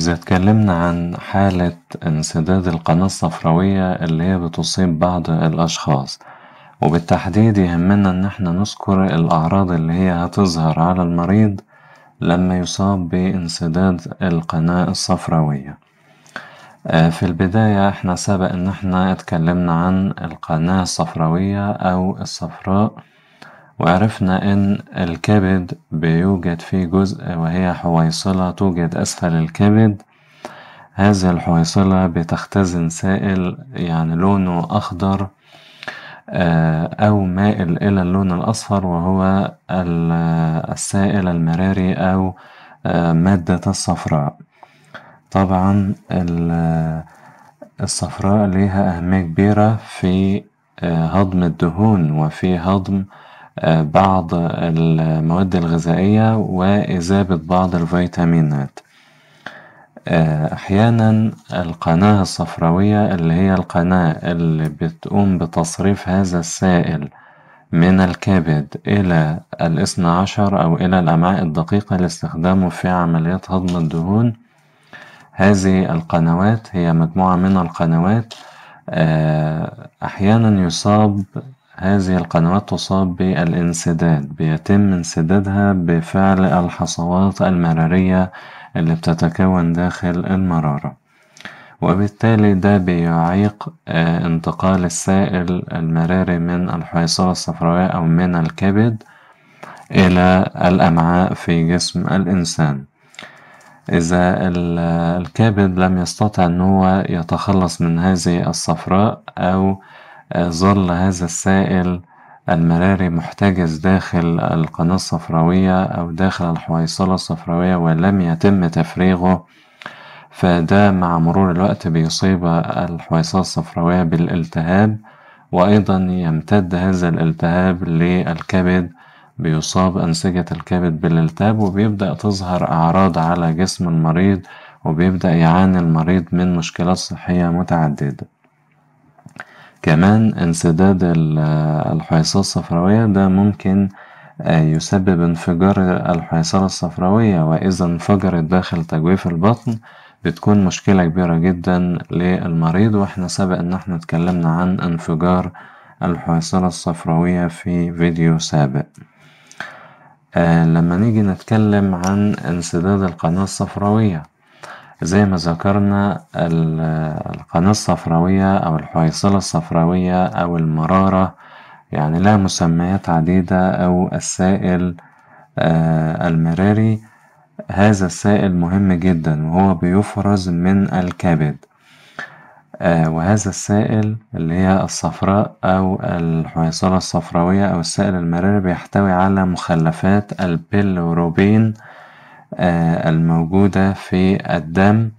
إذا اتكلمنا عن حالة انسداد القناة الصفراوية اللي هي بتصيب بعض الأشخاص وبالتحديد يهمنا إن احنا نذكر الأعراض اللي هي هتظهر على المريض لما يصاب بانسداد القناة الصفراوية آه، في البداية احنا سبق ان احنا اتكلمنا عن القناة الصفراوية أو الصفراء وعرفنا أن الكبد بيوجد فيه جزء وهي حويصلة توجد أسفل الكبد هذه الحويصلة بتختزن سائل يعني لونه أخضر آه، أو مائل إلى اللون الأصفر وهو السائل المراري أو آه، مادة الصفراء طبعا الصفراء ليها أهمية كبيرة في آه، هضم الدهون وفي هضم بعض المواد الغذائية وإذابة بعض الفيتامينات أحيانا القناة الصفراوية اللي هي القناة اللي بتقوم بتصريف هذا السائل من الكبد إلى الاثنى عشر أو إلى الأمعاء الدقيقة لاستخدامه في عمليات هضم الدهون هذه القنوات هي مجموعة من القنوات آه، أحيانا يصاب هذه القنوات تصاب بالانسداد بيتم انسدادها بفعل الحصوات المرارية اللي بتتكون داخل المرارة وبالتالي ده بيعيق آه، انتقال السائل المراري من الحيصلة الصفراء أو من الكبد إلى الأمعاء في جسم الإنسان إذا الكبد لم يستطع أن هو يتخلص من هذه الصفراء أو آه، ظل هذا السائل المراري محتجز داخل القناة الصفراوية أو داخل الحويصلة الصفراوية ولم يتم تفريغه فده مع مرور الوقت بيصيب الحويصلة الصفراوية بالالتهاب وأيضا يمتد هذا الالتهاب للكبد بيصاب أنسجة الكبد بالالتهاب وبيبدأ تظهر أعراض على جسم المريض وبيبدأ يعاني المريض من مشكلات صحية متعددة كمان انسداد الحيصة الصفراوية ده ممكن آه، يسبب انفجار الحيصة الصفراوية وإذا انفجرت داخل تجويف البطن بتكون مشكلة كبيرة جدا للمريض واحنا سبق ان احنا اتكلمنا عن انفجار الحيصة الصفراوية في فيديو سابق آه، لما نيجي نتكلم عن انسداد القناة الصفراوية زي ما ذكرنا القناة الصفراوية أو الحويصلة الصفراوية أو المرارة يعني لها مسميات عديدة أو السائل آه، المراري هذا السائل مهم جدا وهو بيفرز من الكبد آه، وهذا السائل اللي هي الصفراء أو الحويصلة الصفراوية أو السائل المراري بيحتوي على مخلفات البيلوروبين آه، الموجودة في الدم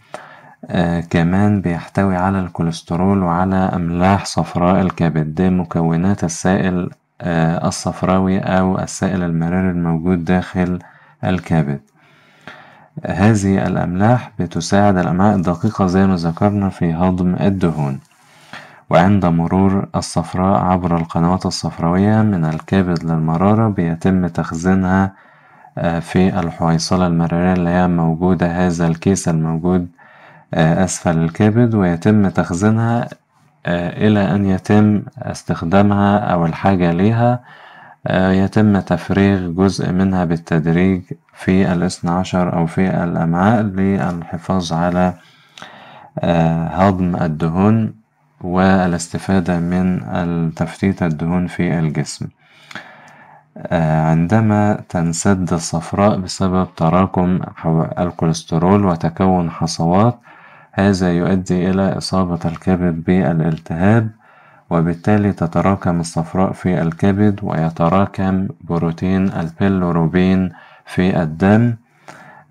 آه، كمان بيحتوي على الكوليسترول وعلى أملاح صفراء الكبد دي مكونات السائل آه، الصفراوي أو السائل المرير الموجود داخل الكبد هذه الأملاح بتساعد الأمعاء الدقيقة زي ما ذكرنا في هضم الدهون وعند مرور الصفراء عبر القنوات الصفراوية من الكبد للمرارة بيتم تخزينها آه، في الحويصلة المرارية اللي هي موجودة هذا الكيس الموجود آه، أسفل الكبد ويتم تخزينها آه، إلى أن يتم استخدامها أو الحاجة لها يتم تفريغ جزء منها بالتدريج في الاثنى عشر أو في الأمعاء للحفاظ على هضم الدهون والاستفادة من تفتيت الدهون في الجسم آه، عندما تنسد الصفراء بسبب تراكم الكوليسترول وتكون حصوات هذا يؤدي إلى إصابة الكبد بالالتهاب وبالتالي تتراكم الصفراء في الكبد ويتراكم بروتين البيلوروبين في الدم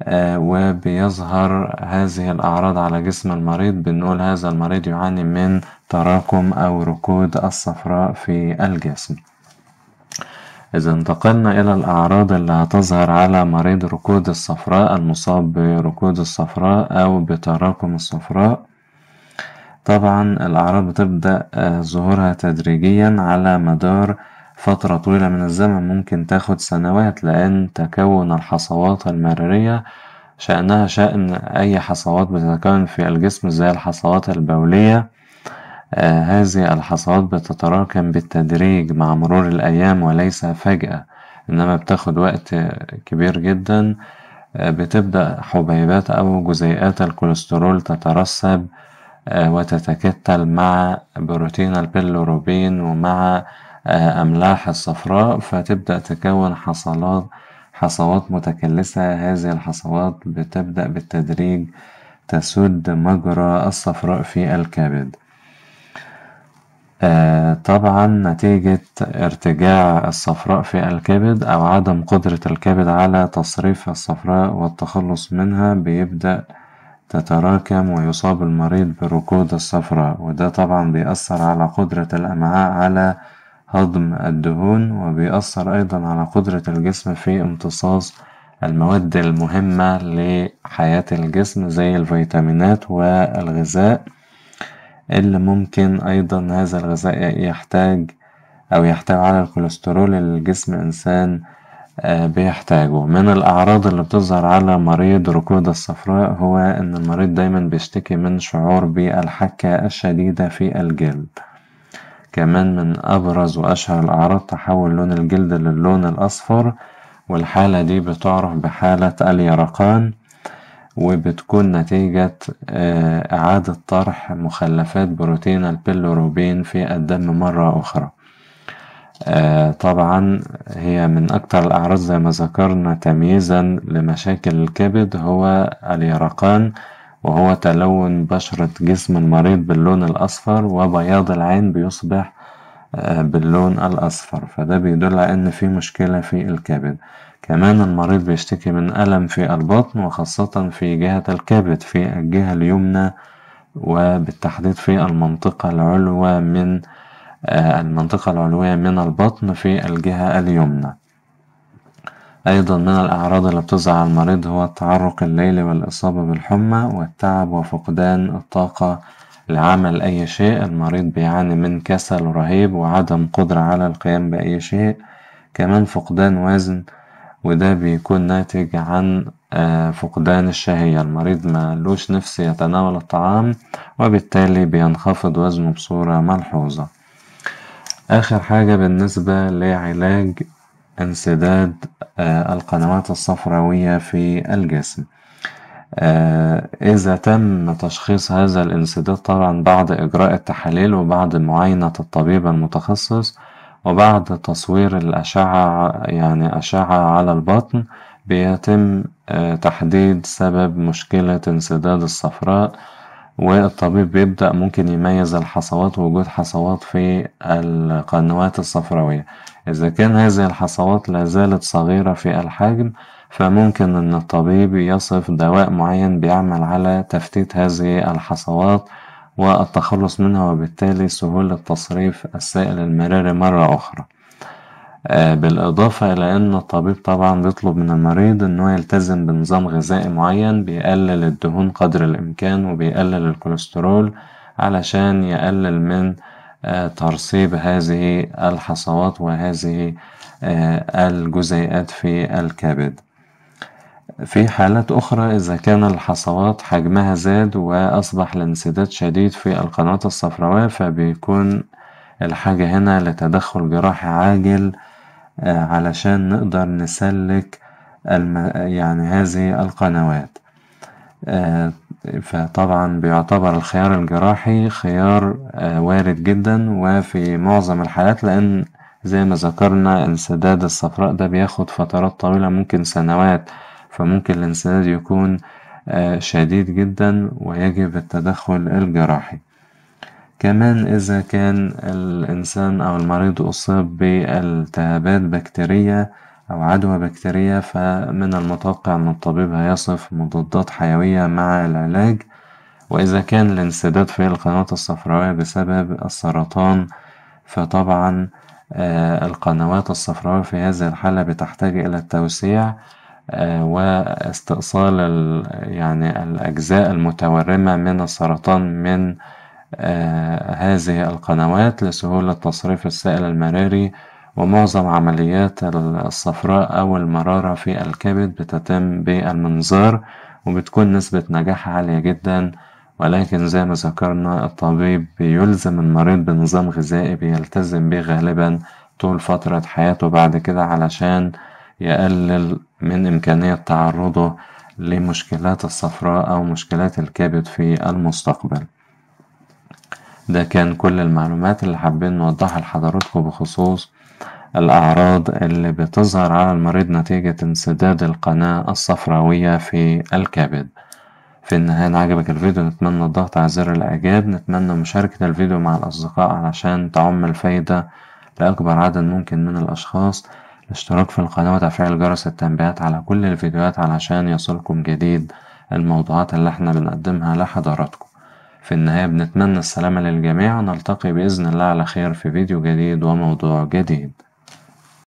آه، وبيظهر هذه الأعراض على جسم المريض بنقول هذا المريض يعاني من تراكم أو ركود الصفراء في الجسم إذا انتقلنا إلى الأعراض اللي هتظهر على مريض ركود الصفراء المصاب بركود الصفراء أو بتراكم الصفراء طبعا الأعراض بتبدأ آه، ظهورها تدريجيا على مدار فترة طويلة من الزمن ممكن تاخد سنوات لأن تكون الحصوات المريرية شأنها شأن أي حصوات بتتكون في الجسم زي الحصوات البولية آه، هذه الحصاد بتتراكم بالتدريج مع مرور الأيام وليس فجأة إنما بتاخد وقت كبير جدا آه، بتبدأ حبيبات أو جزيئات الكوليسترول تترسب آه، وتتكتل مع بروتين البيلوروبين ومع أملاح الصفراء فتبدأ تكون حصلات حصوات متكلسة هذه الحصوات بتبدأ بالتدريج تسد مجرى الصفراء في الكبد آه طبعا نتيجة ارتجاع الصفراء في الكبد أو عدم قدرة الكبد على تصريف الصفراء والتخلص منها بيبدأ تتراكم ويصاب المريض بركود الصفراء وده طبعا بيأثر على قدرة الأمعاء على هضم الدهون وبيأثر أيضا على قدرة الجسم في امتصاص المواد المهمة لحياة الجسم زي الفيتامينات والغذاء اللي ممكن أيضا هذا الغذاء يحتاج أو يحتوي على الكوليسترول اللي الجسم الإنسان آه، بيحتاجه من الأعراض اللي بتظهر على مريض ركود الصفراء هو إن المريض دايما بيشتكي من شعور بالحكة الشديدة في الجلد كمان من أبرز وأشهر الأعراض تحول لون الجلد للون الأصفر والحالة دي بتعرف بحالة اليرقان وبتكون نتيجة آه، إعادة طرح مخلفات بروتين البيلوروبين في الدم مرة أخرى آه، طبعا هي من أكتر الأعراض زي ما ذكرنا تمييزا لمشاكل الكبد هو اليرقان وهو تلون بشرة جسم المريض باللون الأصفر وبياض العين بيصبح آه، باللون الأصفر فده بيدل على إن في مشكلة في الكبد كمان المريض بيشتكي من ألم في البطن وخاصة في جهة الكبد في الجهة اليمنى وبالتحديد في المنطقة العلوى من آه، المنطقة العلوية من البطن في الجهة اليمنى أيضا من الأعراض اللي بتظهر على المريض هو التعرق الليلي والإصابة بالحمى والتعب وفقدان الطاقة لعمل أي شيء المريض بيعاني من كسل رهيب وعدم قدرة على القيام بأي شيء كمان فقدان وزن وده بيكون ناتج عن آه، فقدان الشهية المريض ملوش نفس يتناول الطعام وبالتالي بينخفض وزنه بصورة ملحوظة آخر حاجة بالنسبة لعلاج انسداد آه، القنوات الصفراوية في الجسم آه، إذا تم تشخيص هذا الانسداد طبعا بعد إجراء التحاليل وبعد معاينة الطبيب المتخصص وبعد تصوير الأشعة يعني أشعة على البطن بيتم آه، تحديد سبب مشكلة انسداد الصفراء والطبيب بيبدأ ممكن يميز الحصوات وجود حصوات في القنوات الصفراوية إذا كان هذه الحصوات لازالت صغيرة في الحجم فممكن أن الطبيب يصف دواء معين بيعمل على تفتيت هذه الحصوات والتخلص منها وبالتالي سهولة تصريف السائل المراري مرة أخرى آه، بالإضافة إلى أن الطبيب طبعا بيطلب من المريض أنه يلتزم بنظام غذائي معين بيقلل الدهون قدر الإمكان وبيقلل الكوليسترول علشان يقلل من آه، ترسيب هذه الحصوات وهذه آه، الجزيئات في الكبد في حالات أخرى إذا كان الحصوات حجمها زاد وأصبح الانسداد شديد في القنوات الصفراوية فبيكون الحاجة هنا لتدخل جراحي عاجل آه، علشان نقدر نسلك الم... يعني هذه القنوات آه، فطبعا بيعتبر الخيار الجراحي خيار آه، وارد جدا وفي معظم الحالات لأن زي ما ذكرنا انسداد الصفراء ده بياخد فترات طويلة ممكن سنوات فممكن الانسداد يكون آه، شديد جدا ويجب التدخل الجراحي كمان إذا كان الإنسان أو المريض أصيب بالتهابات بكتيرية أو عدوى بكتيرية فمن المتوقع أن الطبيب هيصف مضادات حيوية مع العلاج وإذا كان الانسداد في القنوات الصفراوية بسبب السرطان فطبعا آه، القنوات الصفراوية في هذه الحالة بتحتاج إلى التوسيع واستئصال يعني الأجزاء المتورمة من السرطان من آه، هذه القنوات لسهولة تصريف السائل المراري ومعظم عمليات الصفراء أو المرارة في الكبد بتتم بالمنظار وبتكون نسبة نجاحها عالية جدا ولكن زي ما ذكرنا الطبيب بيلزم المريض بنظام غذائي بيلتزم به غالبا طول فترة حياته بعد كده علشان يقلل من إمكانية تعرضه لمشكلات الصفراء أو مشكلات الكبد في المستقبل ده كان كل المعلومات اللي حابين نوضحها لحضراتكم بخصوص الأعراض اللي بتظهر على المريض نتيجة انسداد القناة الصفراوية في الكبد في النهاية إن عجبك الفيديو نتمنى الضغط على زر الإعجاب نتمنى مشاركة الفيديو مع الأصدقاء علشان تعم الفايدة لأكبر عدد ممكن من الأشخاص الاشتراك في القناة وتفعيل جرس التنبيهات على كل الفيديوهات علشان يصلكم جديد الموضوعات اللي احنا بنقدمها لحضراتكم في النهاية بنتمنى السلامة للجميع ونلتقي بإذن الله على خير في فيديو جديد وموضوع جديد